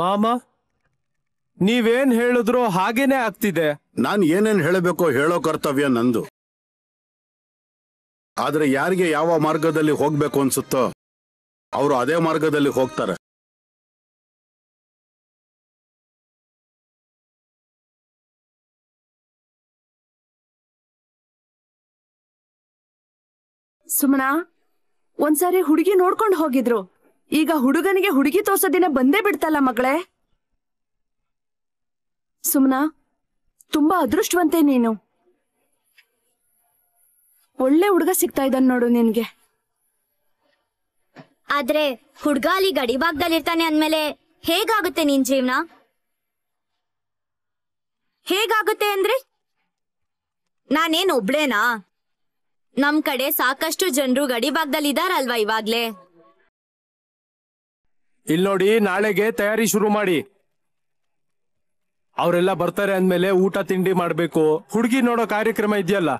ಮಾಮ ನೀವೇನ್ ಹೇಳಿದ್ರು ಹಾಗೇನೆ ಆಗ್ತಿದೆ ನಾನು ಏನೇನ್ ಹೇಳಬೇಕೋ ಹೇಳೋ ಕರ್ತವ್ಯ ನಂದು ಆದ್ರೆ ಯಾರಿಗೆ ಯಾವ ಮಾರ್ಗದಲ್ಲಿ ಹೋಗ್ಬೇಕು ಅನ್ಸುತ್ತೋ ಅವರು ಅದೇ ಮಾರ್ಗದಲ್ಲಿ ಹೋಗ್ತಾರೆ ಸುಮನಾ ಒಂದ್ಸಾರಿ ಹುಡುಗಿ ನೋಡ್ಕೊಂಡು ಹೋಗಿದ್ರು ಈಗ ಹುಡುಗನಿಗೆ ಹುಡುಗಿ ತೋರ್ಸೋ ದಿನ ಬಂದೇ ಬಿಡ್ತಲ್ಲ ಮಗಳೇ ಸುಮ್ನಾ ತುಂಬಾ ಅದೃಷ್ಟವಂತೆ ನೀನು ಒಳ್ಳೆ ಹುಡುಗ ಸಿಗ್ತಾ ಇದ್ದಾನೆ ನೋಡು ನಿನ್ಗೆ ಆದ್ರೆ ಹುಡ್ಗ ಅಲ್ಲಿ ಗಡಿಭಾಗದಲ್ಲಿರ್ತಾನೆ ಅಂದ್ಮೇಲೆ ಹೇಗಾಗುತ್ತೆ ನಿನ್ ಜೀವನ ಹೇಗಾಗುತ್ತೆ ಅಂದ್ರೆ ನಾನೇನ್ ಒಬ್ಳೇನಾ ನಮ್ ಕಡೆ ಸಾಕಷ್ಟು ಜನರು ಗಡಿಭಾಗದಲ್ಲಿ ಇದಾರಲ್ವಾ ಇವಾಗ್ಲೇ ಇಲ್ಲಿ ನೋಡಿ ನಾಳೆಗೆ ತಯಾರಿ ಶುರು ಮಾಡಿ ಅವರೆಲ್ಲ ಬರ್ತಾರೆ ಅಂದಮೇಲೆ ಊಟ ತಿಂಡಿ ಮಾಡಬೇಕು ಹುಡುಗಿ ನೋಡೋ ಕಾರ್ಯಕ್ರಮ ಇದೆಯಲ್ಲ